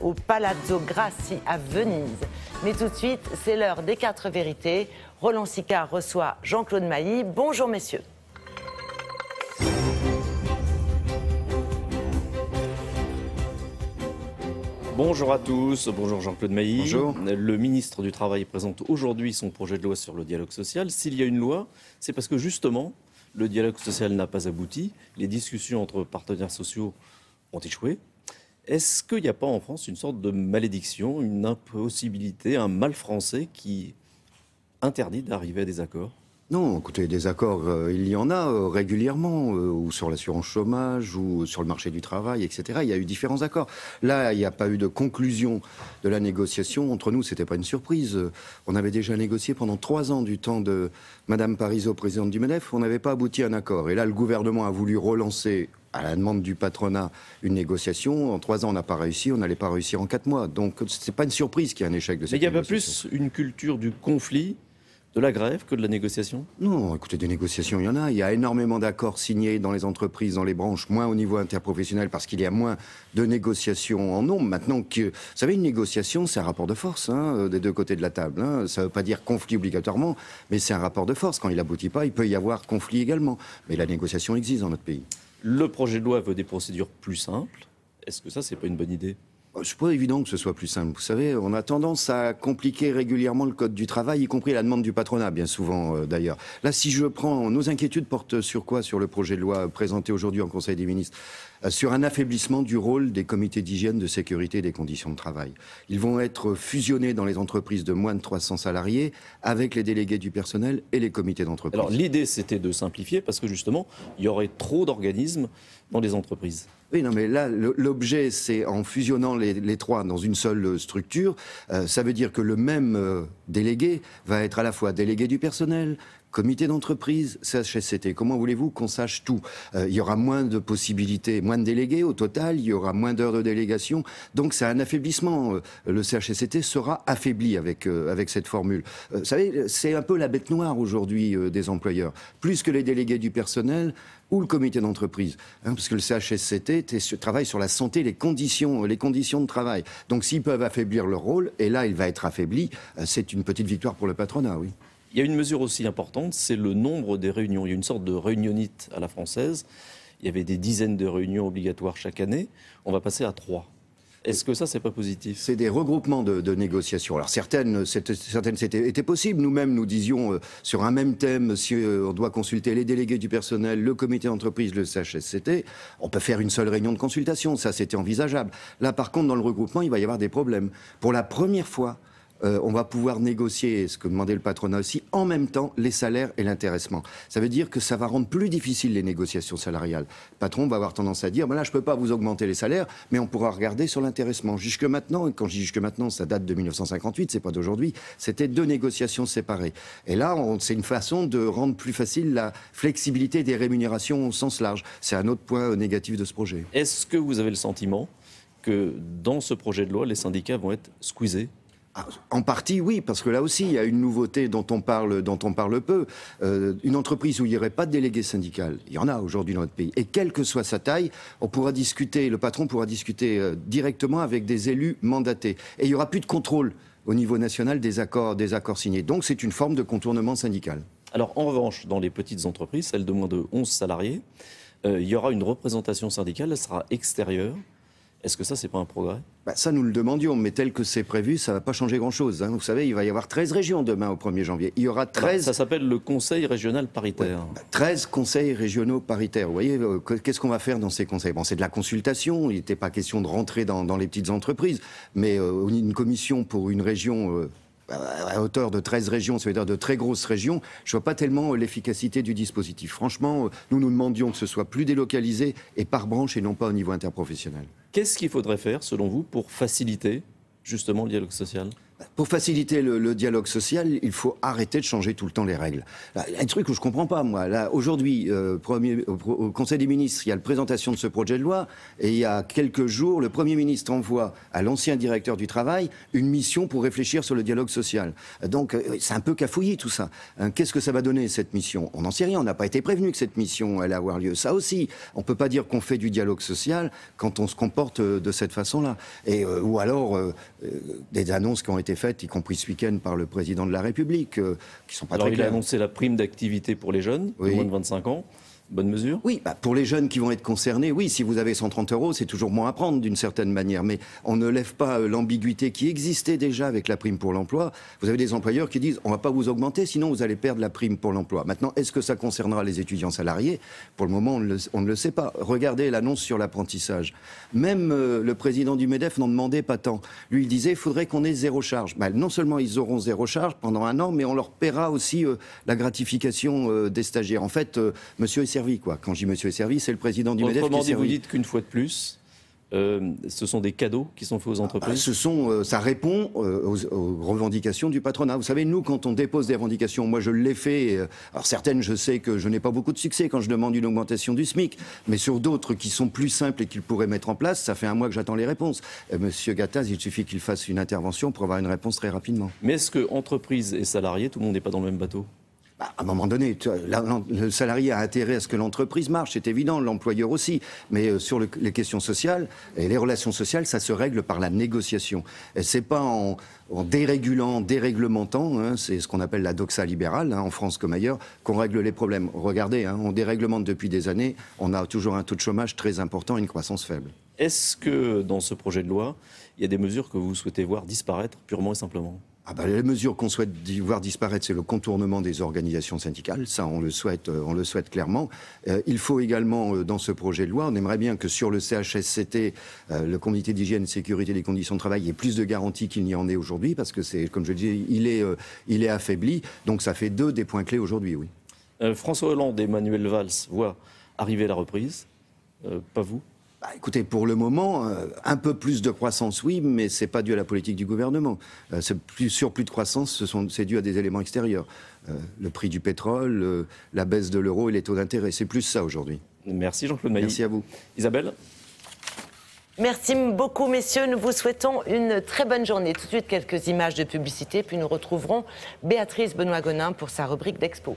au Palazzo Grassi à Venise. Mais tout de suite, c'est l'heure des quatre vérités. Roland Sicard reçoit Jean-Claude Mailly. Bonjour messieurs. Bonjour à tous, bonjour Jean-Claude Mailly. Bonjour. Le ministre du Travail présente aujourd'hui son projet de loi sur le dialogue social. S'il y a une loi, c'est parce que justement, le dialogue social n'a pas abouti. Les discussions entre partenaires sociaux ont échoué. Est-ce qu'il n'y a pas en France une sorte de malédiction, une impossibilité, un mal français qui interdit d'arriver à des accords non, écoutez, des accords, euh, il y en a euh, régulièrement, euh, ou sur l'assurance chômage, ou sur le marché du travail, etc. Il y a eu différents accords. Là, il n'y a pas eu de conclusion de la négociation. Entre nous, c'était pas une surprise. On avait déjà négocié pendant trois ans du temps de Madame Parisot, présidente du MEDEF. On n'avait pas abouti à un accord. Et là, le gouvernement a voulu relancer à la demande du patronat une négociation. En trois ans, on n'a pas réussi, on n'allait pas réussir en quatre mois. Donc ce n'est pas une surprise qu'il y ait un échec de cette Mais il y a pas plus une culture du conflit de la grève que de la négociation Non, écoutez, des négociations, il y en a. Il y a énormément d'accords signés dans les entreprises, dans les branches, moins au niveau interprofessionnel parce qu'il y a moins de négociations en nombre. Maintenant, que, vous savez, une négociation, c'est un rapport de force hein, euh, des deux côtés de la table. Hein. Ça ne veut pas dire conflit obligatoirement, mais c'est un rapport de force. Quand il n'aboutit pas, il peut y avoir conflit également. Mais la négociation existe dans notre pays. Le projet de loi veut des procédures plus simples. Est-ce que ça, c'est pas une bonne idée euh, c'est pas évident que ce soit plus simple. Vous savez, on a tendance à compliquer régulièrement le code du travail, y compris la demande du patronat, bien souvent euh, d'ailleurs. Là, si je prends, nos inquiétudes portent sur quoi Sur le projet de loi euh, présenté aujourd'hui en Conseil des ministres sur un affaiblissement du rôle des comités d'hygiène, de sécurité et des conditions de travail. Ils vont être fusionnés dans les entreprises de moins de 300 salariés avec les délégués du personnel et les comités d'entreprise. Alors l'idée, c'était de simplifier parce que justement, il y aurait trop d'organismes dans les entreprises. Oui, non, mais là, l'objet, c'est en fusionnant les, trois dans une seule structure, euh, ça veut dire que le même euh, délégué va être à la fois délégué du personnel, comité d'entreprise, CHSCT. Comment voulez-vous qu'on sache tout euh, Il y aura moins de possibilités, moins de délégués au total, il y aura moins d'heures de délégation. Donc c'est un affaiblissement. Euh, le CHSCT sera affaibli avec, euh, avec cette formule. vous savez, c'est un peu la bête noire aujourd'hui des employeurs. Plus que les délégués du personnel, ou le comité d'entreprise, hein, parce que le CHSCT travaille sur la santé, les conditions, les conditions de travail. Donc s'ils peuvent affaiblir leur rôle, et là il va être affaibli, c'est une petite victoire pour le patronat, oui. Il y a une mesure aussi importante, c'est le nombre des réunions. Il y a une sorte de réunionnite à la française. Il y avait des dizaines de réunions obligatoires chaque année. On va passer à trois. Est-ce que ça, c'est pas positif C'est des regroupements de, négociations. Alors certaines, certaines étaient possibles. Nous-mêmes, nous disions euh, sur un même thème, si euh, on doit consulter les délégués du personnel, le comité d'entreprise, le CHSCT, on peut faire une seule réunion de consultation. Ça, c'était envisageable. Là, par contre, dans le regroupement, il va y avoir des problèmes. Pour la première fois, euh, on va pouvoir négocier, ce que demandait le patronat aussi, en même temps les salaires et l'intéressement. Ça veut dire que ça va rendre plus difficile les négociations salariales. Le patron va avoir tendance à dire, ben là je ne peux pas vous augmenter les salaires, mais on pourra regarder sur l'intéressement. Jusque maintenant, et quand je dis jusque maintenant, ça date de 1958, ce n'est pas d'aujourd'hui, c'était deux négociations séparées. Et là, c'est une façon de rendre plus facile la flexibilité des rémunérations au sens large. C'est un autre point négatif de ce projet. Est-ce que vous avez le sentiment que dans ce projet de loi, les syndicats vont être squeezés en partie, oui, parce que là aussi, il y a une nouveauté dont on parle, dont on parle peu. Euh, une entreprise où il n'y aurait pas de délégué syndical, il y en a aujourd'hui dans notre pays, et quelle que soit sa taille, on pourra discuter, le patron pourra discuter euh, directement avec des élus mandatés. Et il n'y aura plus de contrôle au niveau national des accords, des accords signés. Donc c'est une forme de contournement syndical. Alors en revanche, dans les petites entreprises, celles de moins de 11 salariés, euh, il y aura une représentation syndicale, elle sera extérieure. Est-ce que ça, c'est pas un progrès bah, Ça, nous le demandions, mais tel que c'est prévu, ça ne va pas changer grand-chose. Hein. Vous savez, il va y avoir 13 régions demain au 1er janvier. Il y aura 13... ça s'appelle le Conseil régional paritaire. 13 bah, conseils régionaux paritaires. Vous voyez, euh, qu'est-ce qu'on va faire dans ces conseils Bon, c'est de la consultation. Il n'était pas question de rentrer dans, les petites entreprises. Mais euh, une commission pour une région... Euh, bah, à hauteur de 13 régions, c'est-à-dire de très grosses régions, je ne vois pas tellement l'efficacité du dispositif. Franchement, nous nous demandions que ce soit plus délocalisé et par branche et non pas au niveau interprofessionnel. Qu'est-ce qu'il faudrait faire, selon vous, pour faciliter justement le dialogue social pour faciliter le, dialogue social, il faut arrêter de changer tout le temps les règles. il y a un truc que je comprends pas, moi. Là, aujourd'hui, euh, au, Conseil des ministres, il y a la présentation de ce projet de loi, et il y a quelques jours, le Premier ministre envoie à l'ancien directeur du travail une mission pour réfléchir sur le dialogue social. Donc, euh, c'est un peu cafouillé, tout ça. Hein, qu'est-ce que ça va donner cette mission On n'en sait rien. On n'a pas été prévenu que cette mission allait avoir lieu. Ça aussi, on peut pas dire qu'on fait du dialogue social quand on se comporte euh, de cette façon-là. Et ou alors des annonces qui ont été faites, y compris ce week-end par le président de la République, euh, qui sont pas Alors il a annoncé la prime d'activité pour les jeunes, moins de 25 ans. Oui, bah, pour les jeunes qui vont être concernés, oui, si vous avez 130 euros, c'est toujours moins à prendre d'une certaine manière. Mais on ne lève pas euh, l'ambiguïté qui existait déjà avec la prime pour l'emploi. Vous avez des employeurs qui disent on ne va pas vous augmenter, sinon vous allez perdre la prime pour l'emploi. Maintenant, est-ce que ça concernera les étudiants salariés Pour le moment, on ne, le, sait pas. Regardez l'annonce sur l'apprentissage. Même euh, le président du MEDEF n'en demandait pas tant. Lui, il disait il faudrait qu'on ait zéro charge. Bah, non seulement ils auront zéro charge pendant un an, mais on leur paiera aussi euh, la gratification des stagiaires. En fait, monsieur quand je dis monsieur est servi, c'est le président du MEDEF qui est servi. vous dites qu'une fois de plus, euh, ce sont des cadeaux qui sont faits aux entreprises ah, ce sont, euh, Ça répond euh, aux, revendications du patronat. Vous savez, nous, quand on dépose des revendications, moi je l'ai fait, alors certaines, je sais que je n'ai pas beaucoup de succès quand je demande une augmentation du SMIC, mais sur d'autres qui sont plus simples et qu'il pourraient mettre en place, ça fait un mois que j'attends les réponses. Monsieur Gattaz, il suffit qu'il fasse une intervention pour avoir une réponse très rapidement. Mais est-ce que entreprises et salariés, tout le monde n'est pas dans le même bateau bah, à un moment donné, le salarié a intérêt à ce que l'entreprise marche, c'est évident, l'employeur aussi. Mais euh, sur les questions sociales et les relations sociales, ça se règle par la négociation. Ce n'est pas en, en, dérégulant, déréglementant, hein, c'est ce qu'on appelle la doxa libérale, hein, en France comme ailleurs, qu'on règle les problèmes. Regardez, hein, on déréglemente depuis des années, on a toujours un taux de chômage très important et une croissance faible. Est-ce que dans ce projet de loi, il y a des mesures que vous souhaitez voir disparaître purement et simplement ah bah, la mesure qu'on souhaite voir disparaître, c'est le contournement des organisations syndicales. Ça, on le souhaite, euh, on le souhaite clairement. Euh, il faut également, euh, dans ce projet de loi, on aimerait bien que sur le CHSCT, le Comité d'hygiène, sécurité et des conditions de travail, il y ait plus de garanties qu'il n'y en ait aujourd'hui, parce que c'est, comme je dis, il est, il est affaibli. Donc ça fait deux des points clés aujourd'hui, oui. François Hollande et Emmanuel Valls voient arriver la reprise. pas vous bah, écoutez, pour le moment, euh, un peu plus de croissance, oui, mais ce n'est pas dû à la politique du gouvernement. Euh, ce surplus de croissance, c'est dû à des éléments extérieurs. Euh, le prix du pétrole, la baisse de l'euro et les taux d'intérêt. C'est plus ça aujourd'hui. Merci Jean-Claude Mailly. Merci à vous. Isabelle Merci beaucoup, messieurs. Nous vous souhaitons une très bonne journée. Tout de suite, quelques images de publicité, puis nous retrouverons Béatrice Benoît-Gonin pour sa rubrique d'expo.